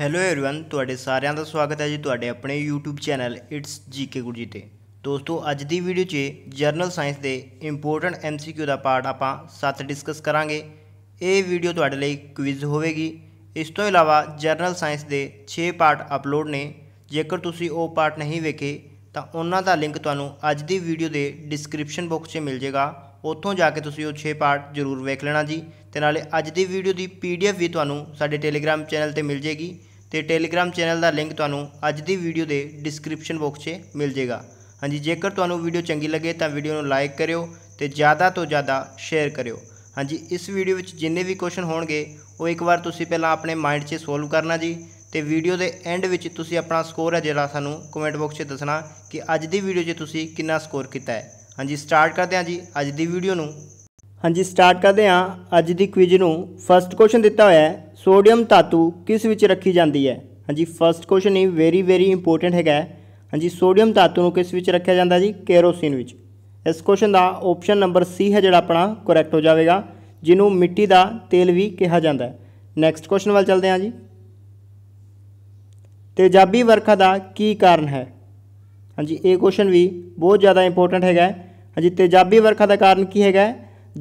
hello everyone ਤੁਹਾਡੇ ਸਾਰਿਆਂ ਦਾ ਸਵਾਗਤ ਹੈ ਜੀ ਤੁਹਾਡੇ ਆਪਣੇ YouTube channel it's GK Gurji ਤੇ ਦੋਸਤੋ ਅੱਜ ਦੀ ਵੀਡੀਓ 'ਚ ਜਰਨਲ ਸਾਇੰਸ ਦੇ ਇੰਪੋਰਟੈਂਟ MCQ ਦਾ ਪਾਰਟ ਆਪਾਂ ਸੱਤ ਡਿਸਕਸ ਕਰਾਂਗੇ ਇਹ ਵੀਡੀਓ ਤੁਹਾਡੇ ਲਈ ਕੁਇਜ਼ ਹੋਵੇਗੀ ਇਸ ਤੋਂ ਇਲਾਵਾ ਜਰਨਲ ਸਾਇੰਸ ਦੇ 6 ਪਾਰਟ ਅਪਲੋਡ ਨੇ ਜੇਕਰ ਤੁਸੀਂ ਉਹ ਪਾਰਟ ਨਹੀਂ ਵੇਖੇ ਤਾਂ ਉਹਨਾਂ ਦਾ ਲਿੰਕ ਤੁਹਾਨੂੰ ਅੱਜ ਦੀ ਵੀਡੀਓ ਦੇ ਡਿਸਕ੍ਰਿਪਸ਼ਨ ਬਾਕਸ 'ਚ ਮਿਲ ਜਾਏਗਾ ਉੱਥੋਂ ਜਾ ਕੇ ਤੁਸੀਂ ਉਹ 6 ਪਾਰਟ ਜ਼ਰੂਰ ਵੇਖ ਲੈਣਾ ਜੀ ਤੇ ਨਾਲੇ ਅੱਜ ਦੀ ਵੀਡੀਓ ਦੀ ਪੀਡੀਐਫ ਵੀ ਤੁਹਾਨੂੰ ਸਾਡੇ ਟੈਲੀਗ੍ਰam ਚੈਨਲ ਤੇ ਮਿਲ ਜੇਗੀ ਤੇ ਟੈਲੀਗ੍ਰam ਚੈਨਲ ਦਾ ਲਿੰਕ ਤੁਹਾਨੂੰ ਅੱਜ ਦੀ ਵੀਡੀਓ ਦੇ ਡਿਸਕ੍ਰਿਪਸ਼ਨ ਬਾਕਸ 'ਚ ਮਿਲ ਜੇਗਾ ਹਾਂਜੀ ਜੇਕਰ ਤੁਹਾਨੂੰ ਵੀਡੀਓ ਚੰਗੀ ਲੱਗੇ ਤਾਂ ਵੀਡੀਓ ਨੂੰ ਲਾਈਕ ਕਰਿਓ ਤੇ ਜ਼ਿਆਦਾ ਤੋਂ ਜ਼ਿਆਦਾ ਸ਼ੇਅਰ ਕਰਿਓ ਹਾਂਜੀ ਇਸ ਵੀਡੀਓ ਵਿੱਚ ਜਿੰਨੇ ਵੀ ਕੁਐਸਚਨ ਹੋਣਗੇ ਉਹ ਇੱਕ ਵਾਰ ਤੁਸੀਂ ਪਹਿਲਾਂ ਆਪਣੇ ਮਾਈਂਡ 'ਚ ਸੋਲਵ ਕਰਨਾ ਜੀ ਤੇ ਵੀਡੀਓ ਦੇ ਐਂਡ ਵਿੱਚ ਤੁਸੀਂ ਆਪਣਾ ਸਕੋਰ ਹੈ ਜਿਹੜਾ ਸਾਨੂੰ ਕਮੈਂਟ ਬਾਕਸ 'ਚ ਦੱਸਣਾ ਕਿ ਅੱਜ ਦੀ ਵੀਡੀਓ 'ਚ ਤੁਸੀਂ ਕਿੰਨਾ ਸਕੋਰ ਕੀਤਾ ਹੈ ਹਾਂਜੀ ਸਟਾਰਟ ਕਰਦੇ ਹਾਂ ਜੀ ਅੱਜ ਦੀ ਵੀਡੀਓ ਨੂੰ ਹਾਂਜੀ ਸਟਾਰਟ ਕਰਦੇ ਹਾਂ ਅੱਜ ਦੀ ਕੁਇਜ਼ ਨੂੰ ਫਰਸਟ ਕੁਐਸਚਨ ਦਿੱਤਾ ਹੋਇਆ ਹੈ ਸੋਡੀਅਮ ਧਾਤੂ ਕਿਸ ਵਿੱਚ ਰੱਖੀ ਜਾਂਦੀ ਹੈ ਹਾਂਜੀ ਫਰਸਟ ਕੁਐਸਚਨ ਇਹ ਵੈਰੀ ਵੈਰੀ ਇੰਪੋਰਟੈਂਟ ਹੈਗਾ ਹਾਂਜੀ ਸੋਡੀਅਮ ਧਾਤੂ ਨੂੰ ਕਿਸ ਵਿੱਚ ਰੱਖਿਆ ਜਾਂਦਾ ਜੀ ਕੈਰੋਸਿਨ ਵਿੱਚ ਇਸ ਕੁਐਸਚਨ ਦਾ ਆਪਸ਼ਨ ਨੰਬਰ ਸੀ ਹੈ ਜਿਹੜਾ ਆਪਣਾ ਕਰੈਕਟ ਹੋ ਜਾਵੇਗਾ ਜਿਹਨੂੰ ਮਿੱਟੀ ਦਾ ਤੇਲ ਵੀ ਕਿਹਾ ਜਾਂਦਾ ਹੈ ਨੈਕਸਟ ਕੁਐਸਚਨ ਵੱਲ ਚੱਲਦੇ ਹਾਂ ਜੀ ਤੇਜ਼ਾਬੀ ਵਰਖਾ ਦਾ ਕੀ ਕਾਰਨ ਹੈ ਹਾਂਜੀ ਇਹ ਕੁਐਸਚਨ ਵੀ ਬਹੁਤ ਜ਼ਿਆਦਾ ਇੰਪੋਰਟੈਂਟ ਹੈਗਾ ਹਾਂਜੀ ਤੇਜ਼ਾਬੀ ਵਰਖਾ ਦਾ ਕਾਰਨ ਕੀ ਹੈਗਾ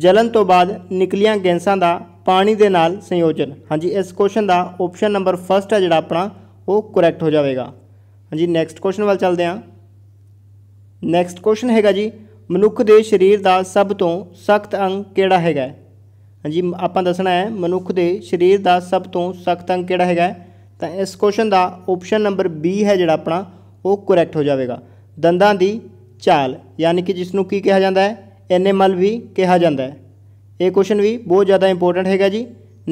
ਜਲਨ ਤੋਂ ਬਾਅਦ ਨਿਕਲੀਆਂ ਗੈਸਾਂ ਦਾ ਪਾਣੀ ਦੇ ਨਾਲ ਸੰਯੋਜਨ ਹਾਂਜੀ ਇਸ ਕੁਐਸਚਨ ਦਾ ਆਪਸ਼ਨ ਨੰਬਰ 1 ਹੈ ਜਿਹੜਾ ਆਪਣਾ ਉਹ ਕਰੈਕਟ ਹੋ ਜਾਵੇਗਾ ਹਾਂਜੀ ਨੈਕਸਟ ਕੁਐਸਚਨ ਵੱਲ ਚੱਲਦੇ ਹਾਂ ਨੈਕਸਟ ਕੁਐਸਚਨ ਹੈਗਾ ਜੀ ਮਨੁੱਖ ਦੇ ਸਰੀਰ ਦਾ ਸਭ ਤੋਂ ਸਖਤ ਅੰਗ ਕਿਹੜਾ ਹੈਗਾ ਹਾਂਜੀ ਆਪਾਂ ਦੱਸਣਾ ਹੈ ਮਨੁੱਖ ਦੇ ਸਰੀਰ ਦਾ ਸਭ ਤੋਂ ਸਖਤ ਅੰਗ ਕਿਹੜਾ ਹੈਗਾ ਤਾਂ ਇਸ ਕੁਐਸਚਨ ਦਾ ਆਪਸ਼ਨ ਨੰਬਰ B ਹੈ ਜਿਹੜਾ ਆਪਣਾ ਉਹ ਕਰੈਕਟ ਹੋ ਜਾਵੇਗਾ ਦੰਦਾਂ ਦੀ ਚਾਲ ਯਾਨੀ ਕਿ ਜਿਸ ਨੂੰ ਕੀ ਕਿਹਾ ਜਾਂਦਾ ਹੈ ਐਨਮਲ ਵੀ ਕਿਹਾ ਜਾਂਦਾ ਹੈ ਇਹ ਕੁਐਸਚਨ ਵੀ ਬਹੁਤ ਜ਼ਿਆਦਾ ਇੰਪੋਰਟੈਂਟ ਹੈਗਾ ਜੀ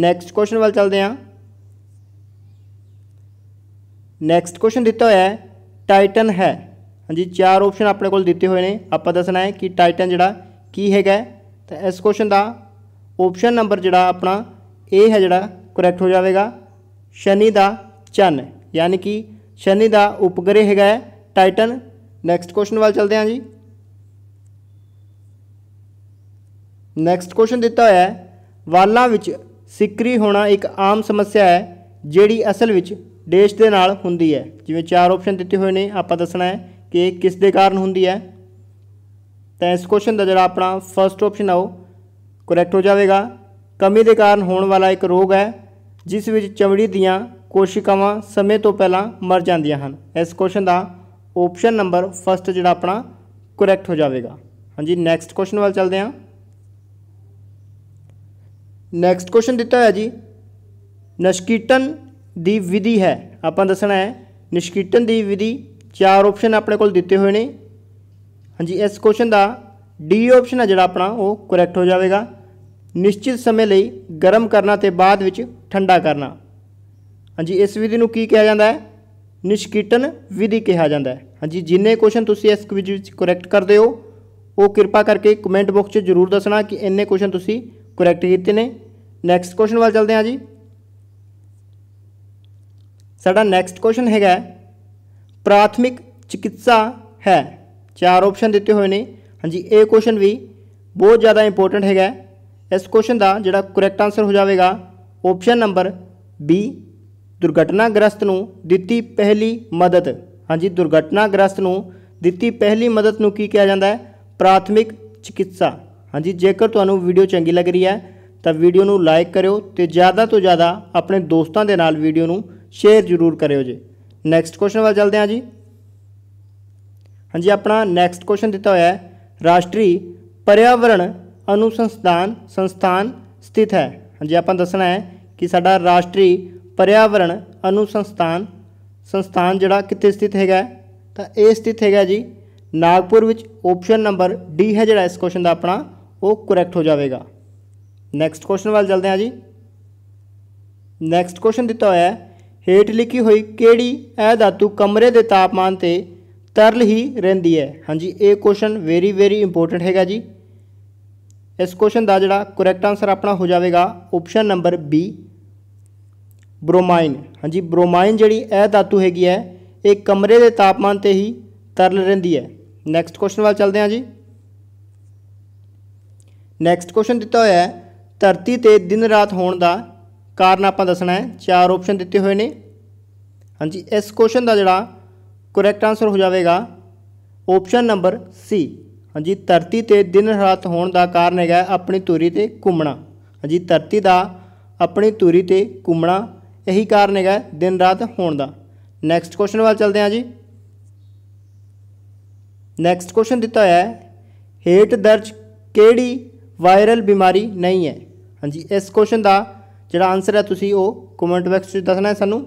ਨੈਕਸਟ ਕੁਐਸਚਨ ਵੱਲ ਚੱਲਦੇ ਹਾਂ ਨੈਕਸਟ ਕੁਐਸਚਨ ਦਿੱਤਾ ਹੋਇਆ ਹੈ ਟਾਈਟਨ ਹੈ ਹਾਂਜੀ ਚਾਰ ਆਪਸ਼ਨ ਆਪਣੇ ਕੋਲ ਦਿੱਤੇ ਹੋਏ ਨੇ ਆਪਾਂ ਦੱਸਣਾ ਹੈ ਕਿ ਟਾਈਟਨ ਜਿਹੜਾ ਕੀ ਹੈਗਾ ਤਾਂ ਇਸ ਕੁਐਸਚਨ ਦਾ ਆਪਸ਼ਨ ਨੰਬਰ ਜਿਹੜਾ ਆਪਣਾ ਇਹ ਹੈ ਜਿਹੜਾ ਕਰੈਕਟ ਹੋ ਜਾਵੇਗਾ ਸ਼ਨੀ ਦਾ ਚੰਨ ਯਾਨੀ ਕਿ ਸ਼ਨੀ ਦਾ ਉਪਗ੍ਰਹਿ ਹੈਗਾ ਟਾਈਟਨ ਨੈਕਸਟ ਕੁਐਸਚਨ ਵੱਲ ਚੱਲਦੇ ਹਾਂ ਜੀ ਨੈਕਸਟ ਕੁਐਸਚਨ ਦਿੱਤਾ ਹੋਇਆ ਹੈ ਵਾਲਾਂ ਵਿੱਚ ਸਿੱਕਰੀ ਹੋਣਾ ਇੱਕ ਆਮ ਸਮੱਸਿਆ ਹੈ ਜਿਹੜੀ ਅਸਲ ਵਿੱਚ ਡੇਸ਼ ਦੇ ਨਾਲ ਹੁੰਦੀ ਹੈ ਜਿਵੇਂ ਚਾਰ ਆਪਸ਼ਨ ਦਿੱਤੇ ਹੋਏ ਨੇ ਆਪਾਂ ਦੱਸਣਾ ਹੈ ਕਿ ਕਿਸ ਦੇ ਕਾਰਨ ਹੁੰਦੀ ਹੈ ਤਾਂ ਇਸ ਕੁਐਸਚਨ ਦਾ ਜਿਹੜਾ ਆਪਣਾ ਫਰਸਟ ਆਪਸ਼ਨ ਆਓ ਕਰੈਕਟ ਹੋ ਜਾਵੇਗਾ ਕਮੀ ਦੇ ਕਾਰਨ ਹੋਣ ਵਾਲਾ ਇੱਕ ਰੋਗ ਹੈ ਜਿਸ ਵਿੱਚ ਚਮੜੀ ਦੀਆਂ ਕੋਸ਼ਿਕਾਵਾਂ ਸਮੇਂ ਤੋਂ ਪਹਿਲਾਂ ਮਰ ਜਾਂਦੀਆਂ ਹਨ ਇਸ ਕੁਐਸਚਨ ਦਾ ਆਪਸ਼ਨ ਨੰਬਰ ਫਰਸਟ ਜਿਹੜਾ ਆਪਣਾ ਕਰੈਕਟ ਹੋ ਜਾਵੇਗਾ ਹਾਂਜੀ ਨੈਕਸਟ ਕੁਐਸਚਨ ਵੱਲ ਚੱਲਦੇ ਹਾਂ ਨੈਕਸਟ ਕੁਐਸਚਨ ਦਿੱਤਾ ਹੋਇਆ ਜੀ ਨਸ਼ਕੀਟਨ ਦੀ ਵਿਧੀ ਹੈ ਆਪਾਂ ਦੱਸਣਾ ਹੈ ਨਿਸ਼ਕੀਟਨ ਦੀ ਵਿਧੀ ਚਾਰ ਆਪਸ਼ਨ ਆਪਣੇ ਕੋਲ ਦਿੱਤੇ ਹੋਏ ਨੇ ਹਾਂਜੀ ਇਸ ਕੁਐਸਚਨ ਦਾ ਡੀ ਆਪਸ਼ਨ ਹੈ ਜਿਹੜਾ ਆਪਣਾ ਉਹ ਕਰੈਕਟ ਹੋ ਜਾਵੇਗਾ ਨਿਸ਼ਚਿਤ ਸਮੇਂ ਲਈ ਗਰਮ ਕਰਨਾ ਤੇ ਬਾਅਦ ਵਿੱਚ ਠੰਡਾ ਕਰਨਾ ਹਾਂਜੀ ਇਸ ਵਿਧੀ ਨੂੰ ਕੀ ਕਿਹਾ ਜਾਂਦਾ ਹੈ ਨਿਸ਼ਕੀਟਨ ਵਿਧੀ ਕਿਹਾ ਜਾਂਦਾ ਹੈ ਹਾਂਜੀ ਜਿੰਨੇ ਕੁਐਸਚਨ ਤੁਸੀਂ ਇਸ ਕੁਇਜ਼ ਵਿੱਚ ਕਰੈਕਟ ਕਰਦੇ ਹੋ ਉਹ ਕਿਰਪਾ ਕਰਕੇ ਕਮੈਂਟ ਬਾਕਸ 'ਚ ਜ਼ਰੂਰ ਦੱਸਣਾ ਕਿ ਇੰਨੇ ਕੁਐਸਚਨ ਤੁਸੀਂ ਕਰੈਕਟ ਕੀਤੇ ਨੇ ਨੈਕਸਟ ਕੁਐਸਚਨ ਵੱਲ ਚੱਲਦੇ ਹਾਂ ਜੀ ਸਾਡਾ ਨੈਕਸਟ ਕੁਐਸਚਨ ਹੈਗਾ ਪ੍ਰਾਥਮਿਕ ਚਿਕਿਤਸਾ ਹੈ ਚਾਰ ਆਪਸ਼ਨ ਦਿੱਤੇ ਹੋਏ ਨੇ ਹਾਂਜੀ ਇਹ ਕੁਐਸਚਨ ਵੀ ਬਹੁਤ ਜ਼ਿਆਦਾ ਇੰਪੋਰਟੈਂਟ ਹੈਗਾ ਇਸ ਕੁਐਸਚਨ ਦਾ ਜਿਹੜਾ ਕਰੈਕਟ ਆਨਸਰ ਹੋ ਜਾਵੇਗਾ ਆਪਸ਼ਨ ਨੰਬਰ ਬੀ ਦੁਰਘਟਨਾਗ੍ਰਸਤ ਨੂੰ ਦਿੱਤੀ ਪਹਿਲੀ ਮਦਦ ਹਾਂਜੀ ਦੁਰਘਟਨਾਗ੍ਰਸਤ ਨੂੰ ਦਿੱਤੀ ਪਹਿਲੀ ਮਦਦ ਨੂੰ ਕੀ ਕਿਹਾ ਜਾਂਦਾ ਹੈ ਪ੍ਰਾਥਮਿਕ ਚਿਕਿਤਸਾ ਹਾਂਜੀ ਜੇਕਰ ਤੁਹਾਨੂੰ ਵੀਡੀਓ ਚੰਗੀ ਲੱਗ ਰਹੀ ਹੈ ਤਾਂ ਵੀਡੀਓ ਨੂੰ ਲਾਈਕ ਕਰਿਓ ਤੇ ਜ਼ਿਆਦਾ ਤੋਂ ਜ਼ਿਆਦਾ ਆਪਣੇ ਦੋਸਤਾਂ ਦੇ ਨਾਲ ਵੀਡੀਓ ਨੂੰ ਸ਼ੇਅਰ ਜ਼ਰੂਰ ਕਰਿਓ ਜੀ ਨੈਕਸਟ ਕੁਐਸਚਨ ਵੱਲ ਚੱਲਦੇ ਹਾਂ ਜੀ ਹਾਂਜੀ ਆਪਣਾ ਨੈਕਸਟ ਕੁਐਸਚਨ ਦਿੱਤਾ ਹੋਇਆ ਹੈ ਰਾਸ਼ਟਰੀ ਪਰਿਆਵਰਣ ਅਨੁਸੰਸਥਾਨ ਸੰਸਥਾਨ ਸਥਿਤ ਹੈ ਹਾਂਜੀ ਆਪਾਂ ਦੱਸਣਾ ਹੈ ਕਿ ਸਾਡਾ ਰਾਸ਼ਟਰੀ ਪਰਿਆਵਰਣ ਅਨੁਸੰਸਥਾਨ ਸੰਸਥਾਨ ਜਿਹੜਾ ਕਿੱਥੇ ਸਥਿਤ ਹੈਗਾ ਤਾਂ ਇਹ ਸਥਿਤ ਹੈਗਾ ਜੀ ਨਾਗਪੁਰ ਵਿੱਚ ਆਪਸ਼ਨ ਨੰਬਰ ਡੀ ਹੈ ਜਿਹੜਾ ਇਸ ਕੁਐਸਚਨ ਦਾ ਆਪਣਾ ਉਹ ਕਰੈਕਟ ਹੋ ਜਾਵੇਗਾ ਨੈਕਸਟ ਕੁਐਸਚਨ ਵੱਲ ਚੱਲਦੇ ਹਾਂ ਜੀ ਨੈਕਸਟ ਕੁਐਸਚਨ ਦਿੱਤਾ ਹੋਇਆ ਹੈ ਹੇਟ ਲਿਖੀ ਹੋਈ ਕਿਹੜੀ ਇਹ ਧਾਤੂ ਕਮਰੇ ਦੇ ਤਾਪਮਾਨ ਤੇ ਤਰਲ ਹੀ ਰਹਿੰਦੀ ਹੈ ਹਾਂਜੀ ਇਹ ਕੁਐਸਚਨ ਵੈਰੀ ਵੈਰੀ ਇੰਪੋਰਟੈਂਟ ਹੈਗਾ ਜੀ ਇਸ ਕੁਐਸਚਨ ਦਾ ਜਿਹੜਾ ਕਰੈਕਟ ਆਨਸਰ ਆਪਣਾ ਹੋ ਜਾਵੇਗਾ ਆਪਸ਼ਨ ਨੰਬਰ ਬੀ ਬ੍ਰੋਮਾਈਨ ਹਾਂਜੀ ਬ੍ਰੋਮਾਈਨ ਜਿਹੜੀ ਇਹ ਧਾਤੂ ਹੈਗੀ ਹੈ ਇਹ ਕਮਰੇ ਦੇ ਤਾਪਮਾਨ ਤੇ ਹੀ ਤਰਲ ਰਹਿੰਦੀ ਹੈ ਨੈਕਸਟ ਕੁਐਸਚਨ ਵੱਲ ਚੱਲਦੇ ਹਾਂ ਜੀ ਨੈਕਸਟ ਕੁਐਸਚਨ ਦਿੱਤਾ ਹੋਇਆ ਹੈ ਧਰਤੀ ਤੇ ਦਿਨ ਰਾਤ ਹੋਣ ਦਾ ਕਾਰਨ ਆਪਾਂ ਦੱਸਣਾ ਹੈ ਚਾਰ ਆਪਸ਼ਨ ਦਿੱਤੇ ਹੋਏ ਨੇ ਹਾਂਜੀ ਇਸ ਕੁਐਸਚਨ ਦਾ ਜਿਹੜਾ ਕਰੈਕਟ ਆਨਸਰ ਹੋ ਜਾਵੇਗਾ ਆਪਸ਼ਨ ਨੰਬਰ ਸੀ ਹਾਂਜੀ ਧਰਤੀ ਤੇ ਦਿਨ ਰਾਤ ਹੋਣ ਦਾ ਕਾਰਨ ਹੈਗਾ ਆਪਣੀ ਧੁਰੀ ਤੇ ਘੁੰਮਣਾ ਹਾਂਜੀ ਧਰਤੀ ਦਾ ਆਪਣੀ ਧੁਰੀ ਤੇ ਘੁੰਮਣਾ ਇਹੀ ਕਾਰਨ ਹੈਗਾ ਦਿਨ ਰਾਤ ਹੋਣ ਦਾ ਨੈਕਸਟ ਕੁਐਸਚਨ ਵੱਲ ਚੱਲਦੇ ਹਾਂ ਜੀ ਨੈਕਸਟ ਕੁਐਸਚਨ ਦਿੱਤਾ ਹੋਇਆ ਹੈ ਹੇਠ ਦਰਜ ਕਿਹੜੀ ਵਾਇਰਲ ਬਿਮਾਰੀ ਨਹੀਂ ਹੈ ਹਾਂਜੀ ਇਸ ਕੁਐਸਚਨ ਦਾ ਜਿਹੜਾ ਆਨਸਰ ਹੈ ਤੁਸੀਂ ਉਹ ਕਮੈਂਟ ਬਾਕਸ ਵਿੱਚ ਦੱਸਣਾ ਹੈ ਸਾਨੂੰ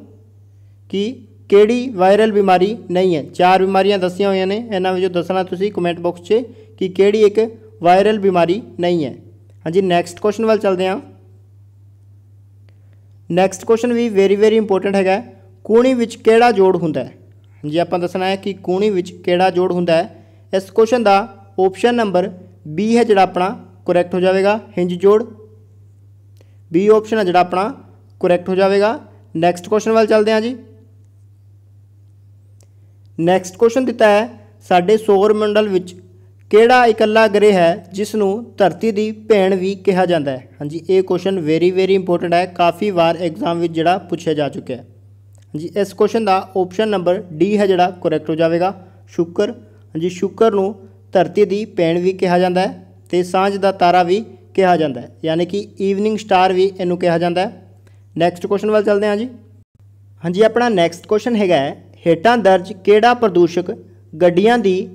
ਕਿ ਕਿਹੜੀ ਵਾਇਰਲ ਬਿਮਾਰੀ ਨਹੀਂ ਹੈ ਚਾਰ ਬਿਮਾਰੀਆਂ ਦੱਸੀਆਂ ਹੋਈਆਂ ਨੇ ਇਹਨਾਂ ਵਿੱਚੋਂ ਦੱਸਣਾ ਤੁਸੀਂ ਕਮੈਂਟ ਬਾਕਸ 'ਚ ਕਿ ਕਿਹੜੀ ਇੱਕ ਵਾਇਰਲ ਬਿਮਾਰੀ ਨਹੀਂ ਹੈ ਹਾਂਜੀ ਨੈਕਸਟ ਕੁਐਸਚਨ ਵੱਲ ਚੱਲਦੇ ਹਾਂ ਨੈਕਸਟ ਕੁਐਸਚਨ ਵੀ ਵੈਰੀ ਵੈਰੀ ਇੰਪੋਰਟੈਂਟ ਹੈਗਾ ਕੂਣੀ ਵਿੱਚ ਕਿਹੜਾ ਜੋੜ ਹੁੰਦਾ ਹੈ ਜੀ ਆਪਾਂ ਦੱਸਣਾ ਹੈ ਕਿ ਕੂਣੀ ਵਿੱਚ ਕਿਹੜਾ ਜੋੜ ਹੁੰਦਾ ਹੈ ਇਸ ਕੁਐਸਚਨ ਦਾ ਆਪਸ਼ਨ ਨੰਬਰ B ਹੈ ਜਿਹੜਾ ਆਪਣਾ ਕਰੈਕਟ ਹੋ ਜਾਵੇਗਾ ਹਿੰਜ ਜੋੜ ਬੀ ਆਪਸ਼ਨ ਹੈ ਜਿਹੜਾ ਆਪਣਾ ਕਰੈਕਟ ਹੋ ਜਾਵੇਗਾ ਨੈਕਸਟ ਕੁਐਸਚਨ ਵੱਲ ਚੱਲਦੇ ਹਾਂ ਜੀ ਨੈਕਸਟ ਕੁਐਸਚਨ ਦਿੱਤਾ ਹੈ ਸਾਡੇ ਸੌਰ ਮੰਡਲ ਵਿੱਚ ਕਿਹੜਾ ਇਕੱਲਾ ਗ੍ਰਹਿ ਹੈ ਜਿਸ ਨੂੰ ਧਰਤੀ ਦੀ ਭੈਣ ਵੀ ਕਿਹਾ ਜਾਂਦਾ ਹੈ ਹਾਂਜੀ ਇਹ ਕੁਐਸਚਨ ਵੈਰੀ ਵੈਰੀ ਇੰਪੋਰਟੈਂਟ ਹੈ ਕਾਫੀ ਵਾਰ ਐਗਜ਼ਾਮ ਵਿੱਚ ਜਿਹੜਾ ਪੁੱਛਿਆ ਜਾ ਚੁੱਕਿਆ ਹੈ ਹਾਂਜੀ ਇਸ ਕੁਐਸਚਨ ਦਾ ਆਪਸ਼ਨ ਨੰਬਰ ਡੀ ਹੈ ਜਿਹੜਾ ਕਰੈਕਟ ਹੋ ਜਾਵੇਗਾ ਸ਼ੁਕਰ ਹਾਂਜੀ ਸ਼ੁਕਰ ਨੂੰ ਧਰਤੀ ਦੀ ਭੈਣ ਵੀ ਕਿਹਾ ਜਾਂਦਾ ਹੈ ਤੇ ਸਾਂਝ ਦਾ ਤਾਰਾ ਵੀ ਕਿਹਾ ਜਾਂਦਾ ਹੈ ਯਾਨੀ ਕਿ ਈਵਨਿੰਗ ਸਟਾਰ ਵੀ ਇਹਨੂੰ ਕਿਹਾ ਜਾਂਦਾ ਹੈ ਨੈਕਸਟ ਕੁਐਸਚਨ ਵੱਲ ਚੱਲਦੇ ਹਾਂ ਜੀ ਹਾਂਜੀ ਆਪਣਾ ਨੈਕਸਟ ਕੁਐਸਚਨ ਹੈਗਾ ਹੈ ਹੇਟਾਂ ਦਰਜ ਕਿਹੜਾ ਪ੍ਰਦੂਸ਼ਕ ਗੱਡੀਆਂ ਦੀ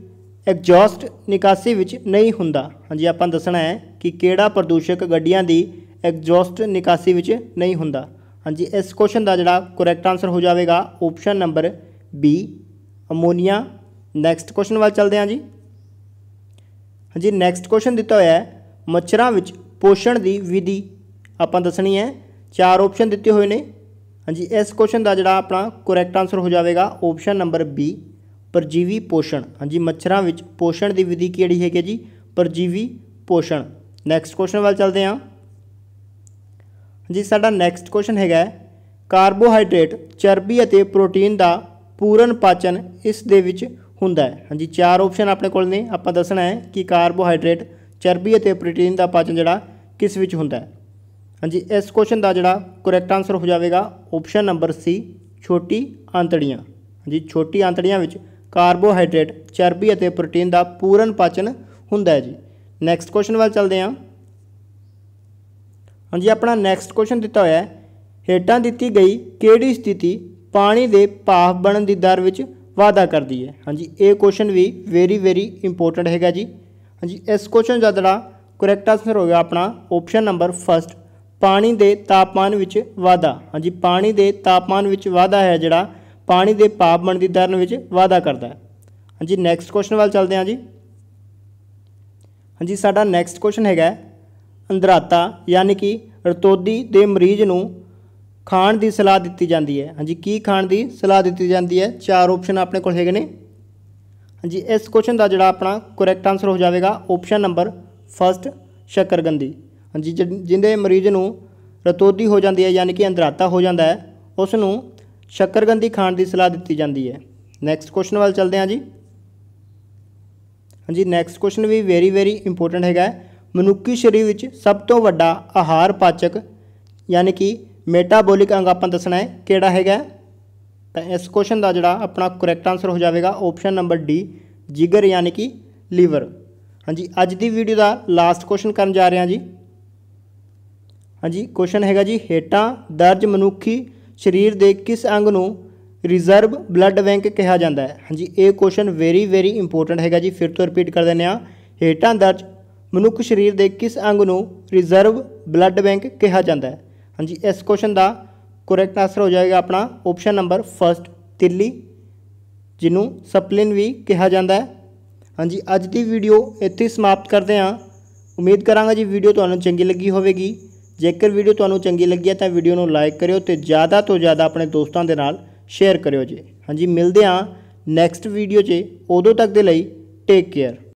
ਐਗਜ਼ੌਸਟ ਨਿਕਾਸੀ ਵਿੱਚ ਨਹੀਂ ਹੁੰਦਾ ਹਾਂਜੀ ਆਪਾਂ ਦੱਸਣਾ ਹੈ ਕਿ ਕਿਹੜਾ ਪ੍ਰਦੂਸ਼ਕ ਗੱਡੀਆਂ ਦੀ ਐਗਜ਼ੌਸਟ ਨਿਕਾਸੀ ਵਿੱਚ ਨਹੀਂ ਹੁੰਦਾ ਹਾਂਜੀ ਇਸ ਕੁਐਸਚਨ ਦਾ ਜਿਹੜਾ ਕਰੈਕਟ ਆਨਸਰ ਹੋ ਜਾਵੇਗਾ option number B ammonia next question ਵੱਲ ਚੱਲਦੇ ਹਾਂ ਜੀ ਹਾਂਜੀ ਨੈਕਸਟ ਕੁਐਸਚਨ ਦਿੱਤਾ ਹੋਇਆ ਹੈ ਮੱਛਰਾਂ ਵਿੱਚ ਪੋਸ਼ਣ ਦੀ ਵਿਧੀ ਆਪਾਂ ਦੱਸਣੀ ਹੈ ਚਾਰ ਆਪਸ਼ਨ ਦਿੱਤੇ ਹੋਏ ਨੇ ਹਾਂਜੀ ਇਸ ਕੁਐਸਚਨ ਦਾ ਜਿਹੜਾ ਆਪਣਾ ਕਰੈਕਟ ਆਨਸਰ ਹੋ ਜਾਵੇਗਾ ਆਪਸ਼ਨ ਨੰਬਰ ਬੀ ਪਰਜੀਵੀ ਪੋਸ਼ਣ ਹਾਂਜੀ ਮੱਛਰਾਂ ਵਿੱਚ ਪੋਸ਼ਣ ਦੀ ਵਿਧੀ ਕਿਹੜੀ ਹੈਗੀ ਜੀ ਪਰਜੀਵੀ ਪੋਸ਼ਣ ਨੈਕਸਟ ਕੁਐਸਚਨ ਵੱਲ ਚੱਲਦੇ ਹਾਂ ਜੀ ਸਾਡਾ ਨੈਕਸਟ ਕੁਐਸਚਨ ਹੈਗਾ ਕਾਰਬੋਹਾਈਡਰੇਟ ਚਰਬੀ ਅਤੇ ਪ੍ਰੋਟੀਨ ਦਾ ਪੂਰਨ ਪਾਚਨ ਇਸ ਦੇ ਵਿੱਚ ਹੁੰਦਾ ਹੈ ਹਾਂਜੀ ਚਾਰ ਆਪਸ਼ਨ ਆਪਣੇ ਕੋਲ ਨੇ ਆਪਾਂ ਦੱਸਣਾ ਹੈ ਕਿ ਕਾਰਬੋਹਾਈਡਰੇਟ ਚਰਬੀ ਅਤੇ ਪ੍ਰੋਟੀਨ ਦਾ ਪਾਚਨ ਜਿਹੜਾ ਕਿਸ ਵਿੱਚ ਹੁੰਦਾ ਹੈ ਹਾਂਜੀ ਇਸ ਕੁਐਸਚਨ ਦਾ ਜਿਹੜਾ ਕਰੈਕਟ ਆਨਸਰ ਹੋ ਜਾਵੇਗਾ ਆਪਸ਼ਨ ਨੰਬਰ ਸੀ ਛੋਟੀ ਆਂਤੜੀਆਂ ਹਾਂਜੀ ਛੋਟੀ ਆਂਤੜੀਆਂ ਵਿੱਚ ਕਾਰਬੋਹਾਈਡਰੇਟ ਚਰਬੀ ਅਤੇ ਪ੍ਰੋਟੀਨ ਦਾ ਪੂਰਨ ਪਾਚਨ ਹੁੰਦਾ ਹੈ ਜੀ ਨੈਕਸਟ ਕੁਐਸਚਨ ਵੱਲ ਚੱਲਦੇ ਹਾਂ ਹਾਂਜੀ ਆਪਣਾ ਨੈਕਸਟ ਕੁਐਸਚਨ ਦਿੱਤਾ ਹੋਇਆ ਹੈ ਹੇਠਾਂ ਦਿੱਤੀ ਗਈ ਕਿਹੜੀ ਸਥਿਤੀ ਪਾਣੀ ਦੇ ਭਾਫ਼ ਬਣਨ ਦੀ ਦਰ ਵਿੱਚ ਵਾਅਦਾ ਕਰਦੀ ਹੈ ਹਾਂਜੀ ਇਹ ਕੁਐਸਚਨ ਵੀ ਵੈਰੀ ਵੈਰੀ ਇੰਪੋਰਟੈਂਟ ਹੈਗਾ ਜੀ ਹਾਂਜੀ ਇਸ ਕੁਐਸਚਨ ਦਾ ਜਿਹੜਾ ਕਰੈਕਟ ਆਨਸਰ ਹੋਵੇਗਾ ਆਪਣਾ ਆਪਸ਼ਨ ਨੰਬਰ 1 ਪਾਣੀ ਦੇ ਤਾਪਮਾਨ ਵਿੱਚ ਵਾਧਾ ਹਾਂਜੀ ਪਾਣੀ ਦੇ ਤਾਪਮਾਨ ਵਿੱਚ ਵਾਧਾ ਹੈ ਜਿਹੜਾ ਪਾਣੀ ਦੇ ਤਾਪਮਾਨ ਦੀ ਦਰਨ ਵਿੱਚ ਵਾਧਾ ਕਰਦਾ ਹੈ ਹਾਂਜੀ ਨੈਕਸਟ ਕੁਐਸਚਨ ਵੱਲ ਚੱਲਦੇ ਹਾਂ ਜੀ ਹਾਂਜੀ ਸਾਡਾ ਨੈਕਸਟ ਕੁਐਸਚਨ ਹੈਗਾ ਅੰਦਰਾਤਾ ਯਾਨੀ ਕਿ ਰਤੋਦੀ ਦੇ ਮਰੀਜ਼ ਨੂੰ ਖਾਣ ਦੀ ਸਲਾਹ ਦਿੱਤੀ ਜਾਂਦੀ ਹੈ ਹਾਂਜੀ ਕੀ ਖਾਣ ਦੀ ਸਲਾਹ ਦਿੱਤੀ ਜਾਂਦੀ ਹੈ ਚਾਰ ਆਪਸ਼ਨ ਆਪਣੇ ਕੋਲ ਹੈਗੇ ਨੇ ਹਾਂਜੀ ਇਸ ਕੁਐਸਚਨ ਦਾ ਜਿਹੜਾ ਆਪਣਾ ਕਰੈਕਟ ਆਨਸਰ ਹੋ ਜਾਵੇਗਾ ਆਪਸ਼ਨ ਨੰਬਰ ਫਸਟ ਸ਼ਕਰਗੰਦੀ ਹਾਂਜੀ ਜਿਹਦੇ ਮਰੀਜ਼ ਨੂੰ ਰਤੋਦੀ ਹੋ ਜਾਂਦੀ ਹੈ ਯਾਨੀ ਕਿ ਅੰਦਰਾਤਾ ਹੋ ਜਾਂਦਾ ਹੈ ਉਸ ਨੂੰ ਸ਼ਕਰਗੰਦੀ ਖਾਣ ਦੀ ਸਲਾਹ ਦਿੱਤੀ ਜਾਂਦੀ ਹੈ ਨੈਕਸਟ ਕੁਐਸਚਨ ਵੱਲ ਚੱਲਦੇ ਹਾਂ ਜੀ ਹਾਂਜੀ ਨੈਕਸਟ ਕੁਐਸਚਨ ਵੀ ਵੈਰੀ ਵੈਰੀ ਇੰਪੋਰਟੈਂਟ ਹੈਗਾ ਮਨੁੱਖੀ ਸਰੀਰ ਵਿੱਚ ਸਭ ਤੋਂ ਵੱਡਾ ਆਹਾਰ ਪਾਚਕ ਯਾਨੀ ਕਿ ਮੈਟਾਬੋਲਿਕ ਅੰਗ ਆਪਾਂ ਦੱਸਣਾ ਹੈ ਕਿਹੜਾ ਹੈਗਾ ਤਾਂ ਇਸ ਕੁਐਸਚਨ ਦਾ ਜਿਹੜਾ ਆਪਣਾ ਕਰੈਕਟ ਆਨਸਰ ਹੋ ਜਾਵੇਗਾ ਆਪਸ਼ਨ ਨੰਬਰ ਡੀ ਜਿਗਰ ਯਾਨੀ ਕਿ ਲੀਵਰ ਹਾਂਜੀ ਅੱਜ ਦੀ ਵੀਡੀਓ ਦਾ ਲਾਸਟ ਕੁਐਸਚਨ ਕਰਨ ਜਾ ਰਹੇ ਹਾਂ ਜੀ ਹਾਂਜੀ ਕੁਐਸਚਨ ਹੈਗਾ ਜੀ ਹੇਟਾਂ ਦਰਜ ਮਨੁੱਖੀ ਸਰੀਰ ਦੇ ਕਿਸ ਅੰਗ ਨੂੰ ਰਿਜ਼ਰਵ ਬਲੱਡ ਬੈਂਕ ਕਿਹਾ ਜਾਂਦਾ ਹੈ ਹਾਂਜੀ ਇਹ ਕੁਐਸਚਨ ਵੈਰੀ ਵੈਰੀ ਇੰਪੋਰਟੈਂਟ ਹੈਗਾ ਜੀ ਫਿਰ ਤੋਂ ਰਿਪੀਟ ਕਰ ਦਿੰਦੇ ਆ ਹੇਟਾਂ ਦਰਜ ਮਨੁੱਖ ਸਰੀਰ ਦੇ ਕਿਸ ਅੰਗ ਨੂੰ ਰਿਜ਼ਰਵ ਬਲੱਡ ਬੈਂਕ ਕਿਹਾ ਜਾਂਦਾ ਹੈ ਹਾਂਜੀ ਇਸ ਕੁਐਸਚਨ ਦਾ ਕਰੈਕਟ ਆਨਸਰ ਹੋ ਜਾਏਗਾ ਆਪਣਾ ਆਪਸ਼ਨ ਨੰਬਰ 1 ਤਿੱਲੀ ਜਿਹਨੂੰ ਸਪਲਿਨ ਵੀ ਕਿਹਾ ਜਾਂਦਾ ਹੈ ਹਾਂਜੀ ਅੱਜ ਦੀ ਵੀਡੀਓ ਇੱਥੇ ਸਮਾਪਤ ਕਰਦੇ ਹਾਂ ਉਮੀਦ ਕਰਾਂਗਾ ਜੀ ਵੀਡੀਓ ਤੁਹਾਨੂੰ ਚੰਗੀ ਲੱਗੀ ਹੋਵੇਗੀ ਜੇਕਰ ਵੀਡੀਓ ਤੁਹਾਨੂੰ ਚੰਗੀ ਲੱਗੀ ਹੈ ਤਾਂ ਵੀਡੀਓ ਨੂੰ ਲਾਈਕ ਕਰਿਓ ਤੇ ਜ਼ਿਆਦਾ ਤੋਂ ਜ਼ਿਆਦਾ ਆਪਣੇ ਦੋਸਤਾਂ ਦੇ ਨਾਲ ਸ਼ੇਅਰ ਕਰਿਓ ਜੀ ਹਾਂਜੀ ਮਿਲਦੇ ਹਾਂ ਨੈਕਸਟ ਵੀਡੀਓ 'ਚ ਉਦੋਂ ਤੱਕ ਦੇ ਲਈ ਟੇਕ ਕੇਅਰ